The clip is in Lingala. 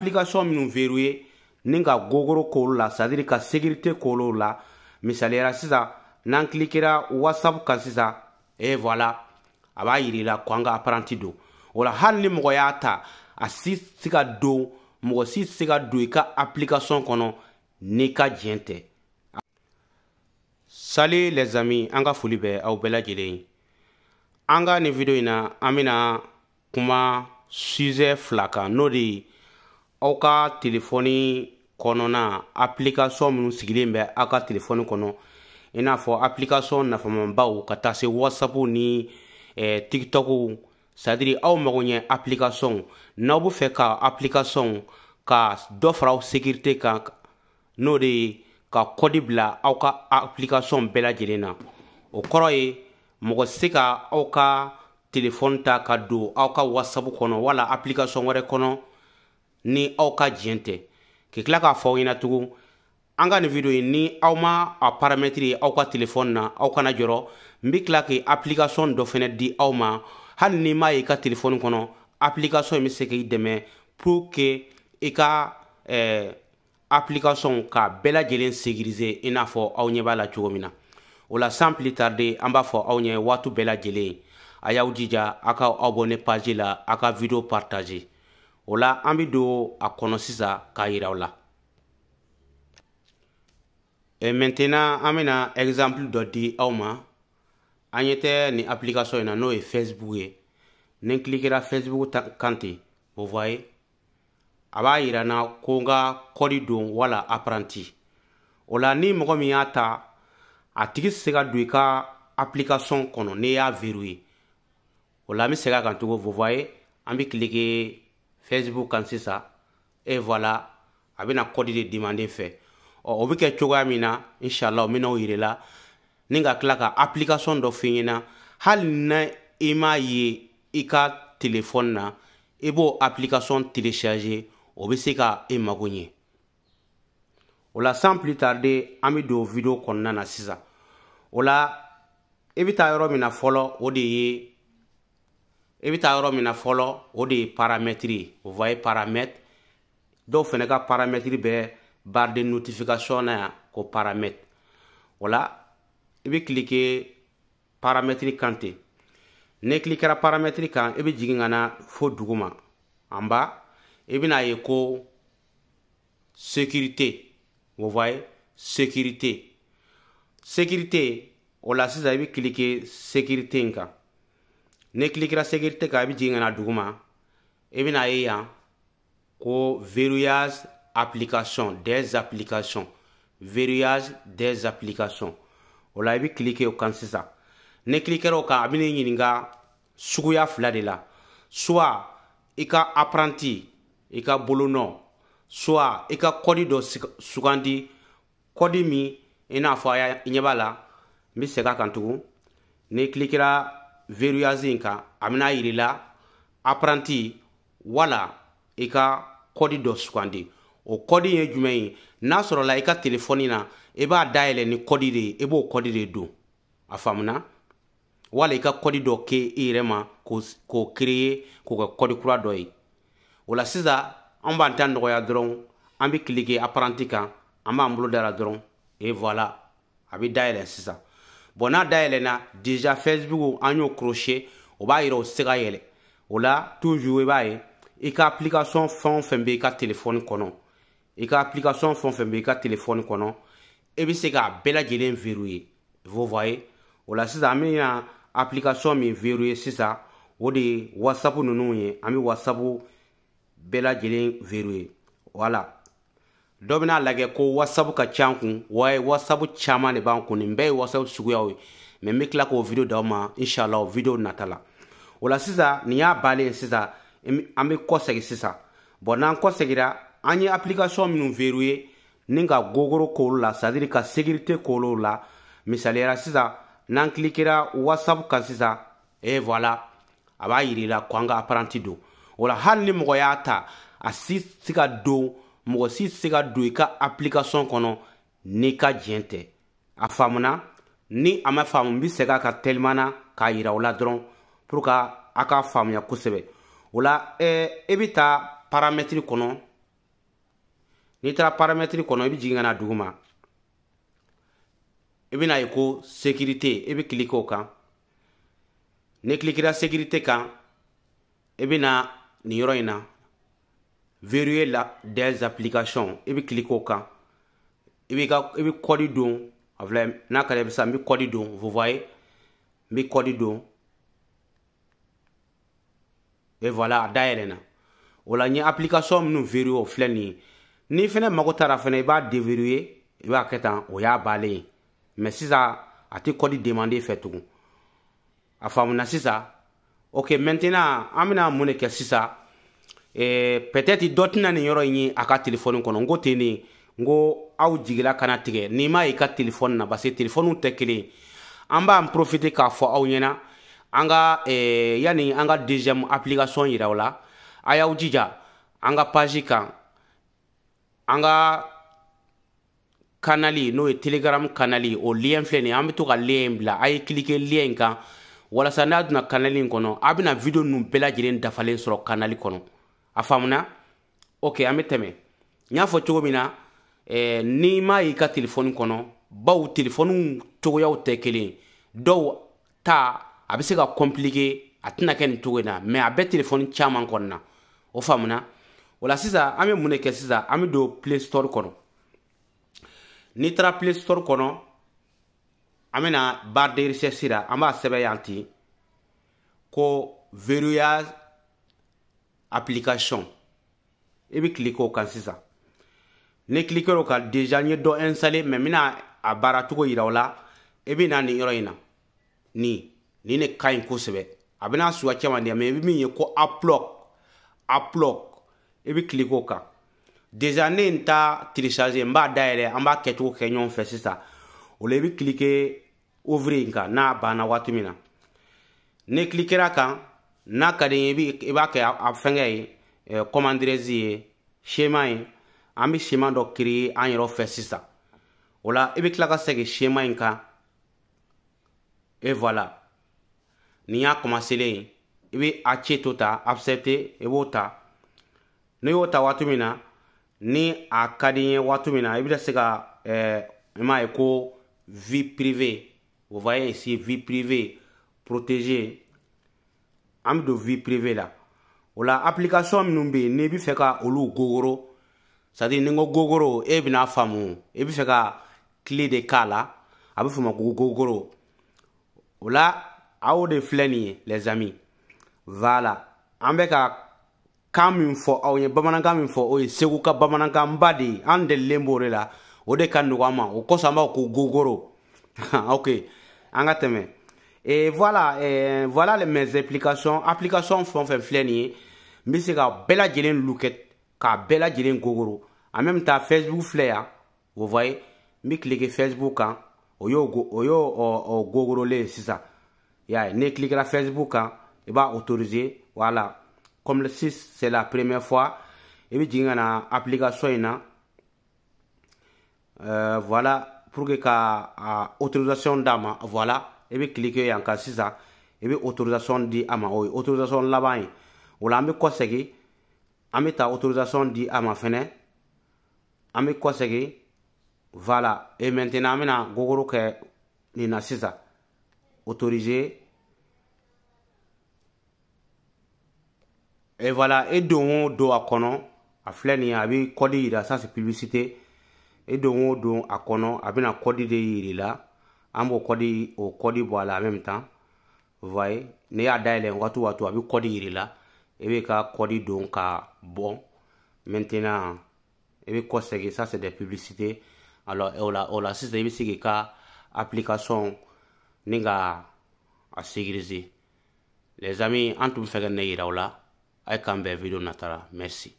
application minnu verrouiller ni ka gogoro k'olu la c'est à dire ka sécurité k'olu la misaliyara sisan n'an cliquera whatsapp kan sisan et voilà a b'a yir'i la ko an ka apprenti don o la hali ni mɔgɔ y'a ta a si tɛ se ka don mɔgɔ si tɛ se ka don i ka application kɔnɔ n'i ka diɲɛ tɛ. sali les amis an ka foli bɛ aw bɛɛ lajɛlen ye an ka nin video in na an bɛna kuma sujet fila kan n'o de ye. aw ka telefɔni kɔnɔna application minnu sigilen bɛ aw ka telefɔni kɔnɔ i n'a fɔ application nafamabaw ka taa se whatsapp ni eh, tiktokw sadiri aw mago ɲɛ application n'aw be fɛ ka application ka dɔ fara aw sécurité kan n'o de ye ka kɔdi bila aw ka application bɛɛ lajɛlen na o kɔrɔ ye mɔgɔ se ka aw ka telefɔni ta ka don aw ka whatsapp kɔnɔ wala application wɛrɛ kɔnɔ ni aw ka diɲɛ tɛ k'i tila k'a fɔ aw ɲɛna tugun an ka nin video ni aw ma a paramɛtiri aw ka telefɔni na aw kana jɔrɔ n be tila k'i aplikasɔn dɔ fɛnɛ di aw ma hali n'i m'a ye i ka telefɔni kɔnɔ aplikasiɔn ye be se k'i dɛmɛ pour ke i ka eh, aplikasɔnw k'a bɛɛ lajɛlen segirize i n'a fɔ aw ɲɛ b'a la cogo min na o la tarde an b'a fɔ aw ɲɛ waatu bɛɛ lajɛlen a y'aw jija a ka aw bɔ ne la a ka video partage Ola ambido an a k'a et maintenant amena exemple d'audi di ma application na n'o facebook e. ni klikera facebook kante, vous voyez Aba irana konga na wala apprenti Ola ni a application kono nea y'a verrouillé Ola la an bɛ vous voyez ambi facebook kan ça et voilà a kodi de demande fait. o mina, choga mina inshallah o bɛna application do f'i hal na i ye na application télécharger o bɛ ola ka la sans plus tarder Ami do video na sisa. Ola, la i bɛ follow i bɛ taa yɔrɔ min na fɔlɔ o de ye paramɛtiri ye o voye paramɛtre dɔw fɛnɛ ka paramɛtiri bɛ barre de notification na yan ko paramɛtre o la i bɛ kilike paramɛtiri kan ten ni kilikɛra paramɛtiri kan i bɛ jigin ka na fo dugu ma an ba i bɛna ye ko sécurité vous voyez sécurité sécurité o la sisan i bɛ kilike sécurité in kan ne kilikira sécurité kan i bi jigin ka na duguma i e bɛna ye yan ko verrouillage application des applications verrouillage des applications o la i bi kilike o kan sisan ne kilikɛra o kan a bɛ ne ɲininka suguya fila de la soit i ka apprenti i ka bolonɔ soit i ka kɔdi dɔ sugandi kɔdi min i n'a fɔ i ɲɛ b'a la n bɛ segin a kan tugun ne kilikira verrouillage in kan a bɛna la apprenti wala i ka kɔdi dɔ sugandi o kɔdi ye jumɛn ye n'a sɔrɔ la i ka telefɔni na i b'a dayɛlɛ ni kɔdi de ye i b'o kɔdi de don a faamuna wala i ka kɔdi dɔ kɛ i yɛrɛ ma k'o kereye k'o kɛ kɔdi kura dɔ ye o la sisan an b'an ta nɔgɔya dɔrɔn an bɛ kilike apprenti kan an b'an bolo dɔrɔn a dayɛlɛ sisan bona n'a déjà facebook ou y'o crochet ou b'a yro sega yele. la toujours i e b'a ye i e ka application fon o e ka kono. ka application fon o et ka telefɔni kono. i bɛ se vous voyez o la sisan an bɛ application mi verrouiller sisan ou de whatsapp non ye an bɛ whatsapp Bella lajɛlen verrouillé voilà dɔ bena lagɛ ko whatsapp ka can kun waye whatsapp caaman de b'an kun nin bɛɛ ye whatsapp suguyaw ye mɛ be kila k'o video daw ma inshallah o video nata la o la sisan nin y'a balen sisan an be kɔsegi sisan bɔn n'an kɔsegira an ye application minw veruye ni ka gogoro k'olu la sadiri ka sécurité k'olu la misaliyara sisan n'an kilikera whatsapp kan sisan e voilà a b'a yirila ko an ka apprenti don o la hali ni mɔgɔ y'a ta a si si ka don mɔgɔ si tɛ se ka don i ka application kɔnɔ n'i ka diɲɛ tɛ a faamuna ni a ma faamu n bɛ segin a kan teliman na k'a yira aw la dɔrɔn pour que a k'a faamuya kosɛbɛ o la ɛɛ e bɛ taa paramɛtiri kɔnɔ n'i taara paramɛtiri kɔnɔ i bɛ jigin ka na dugu ma i bɛna ye ko sécurité i bɛ kiliki o kan n'i kilikira sécurité kan i bɛna nin yɔrɔ in na Veruye la des aplikasyon. Ibi klik waka. Ibi kodi don. Avle, ah, nakadebe sa mi kodi don. Vovoye. Mi kodi don. E vwala, adayelena. Wala, nye aplikasyon mnou veruye wafle ni. Ni fene magotara fene iba deviruye. Iwa aketan, waya bale. Men si sa ati kodi demande fetou. Afamou nan si sa. Ok, mentena amina mounen ke si sa. eh, peut-être dɔ tɛna nin yɔrɔ in ye a ka telefɔni kɔnɔ n ko ten de n ko aw jigila kana tigɛ n'i m'a ye i ka telefɔni na parce que telefɔniw tɛ kelen ye an b'an profite k'a fɔ aw ɲɛna an ka eh, yani an ka deuxième application yira aw la a y'aw jija an ka page kan an ka kanali n'o ye telegram kanali o lien filɛ nin an bɛ to ka lien bila a ye kilike lien in kan walasa n'a donna kanali in kɔnɔ a bɛna video ninnu bɛɛ lajɛlen dafalen sɔrɔ kanali kɔnɔ a faamuna ok an be tɛmɛ n y'a fɔ cogo min na eh, n'i m'a y'i ka telefɔni kɔnɔ baw telefɔniw cogoyaw tɛ kelen dɔw ta a be se ka kɔmplike a tɛna kɛ nin cogo in na mɛ a bɛɛ telefɔni caaman kɔnɔna o faamuna o la sisan an be mun ne kɛ sisan an be don play store kɔnɔ n'i taara play store kɔnɔ an bena bar de recherche la an b'a sɛbɛ yan ten ko verrouillage application i bɛ kile k'o kan sisan ni kilikɛr'o kan deja n ye dɔ installé mais n bɛna e a baara cogo yira o la i bɛ na nin yɔrɔ in na nin nin de ka ɲi kosɛbɛ a bɛna suguya caman di yan mais i bɛ min ye ko uplock uplock i bɛ kile k'o kan deja ne ye n ta télécharger n b'a dayɛlɛ an b'a kɛcogo kɛ ɲɔgɔn fɛ sisan o la i bɛ kile kɛ ouvrir in kan n'a banna waati min na ni kilikɛr'a kan n'a ka di i b'a kɛ a fɛngɛ ye kɔmandirɛzi ye sema ye an be sema dɔ kiri an yɛrɛ fɛ sisan o la i be tila ka segi sema ɲi kan e voila ni y'a kɔmaselen ye i be a ci to ta accepte i b'o ta ni y'o ta waati min na ni a ka di ye waati min na i bena se ka eh, i m'a ye ko vie privée vous voyez ici vie privée protégée an be don vie privé la o la application minw be n'i be fɛ ka olu gogoro sadiri ni n ko gogoro e bena faamu e i be fɛ ka kile de k'a la a be fama ko gogoro o la aw de filɛ nin ye les amis voilà an bɛ ka kan min fɔ aw ye bamanankan min fɔ o ye segu ka bamanankanba de ye an delilen b'o de la o de ka nɔgɔ an ma o kosɔn an b'a fɔ ko gogoro ok an ka tɛmɛ E vwala, e vwala le menz aplikasyon, aplikasyon fon fen flen ye, mi se ka bela jelen luket, ka bela jelen gogoro. An menm ta Facebook flen ya, wovoy, mi klike Facebook an, oyo gogoro le, si sa. Ya, ne klike la Facebook an, e ba otorize, vwala. Kom le sis, se la premen fwa, e mi jengan aplikasyon yon an. Euh, vwala, pou ge ka otorizasyon daman, vwala. Ebi klik yo yankan sisa, ebi otorizasyon di ama oye. Otorizasyon laban yi, wala ame kwa segi, ame ta otorizasyon di ama fene, ame kwa segi, vala. E maintenant, ame nan gogoro ke li nan sisa, otorize. E vala, e dongo do akonon, afle ni yi abe kodi yi la sansi publisite, e dongo do akonon, abe nan kodi de yi li la. an b'o kɔdi o kɔdi bɔ a la en même temps vous voyez n'i y'a dayɛlɛ waati o waati a bɛ kɔdi yir'i la i bɛ ka kɔdi don ka bɔ maintenant i bɛ kɔsegin ça c'est des publicités alors o la o la sisan i bɛ se ka application ni ka a sécuriser les amis an tun bɛ ne ka nin de yira aw la a' k'an video merci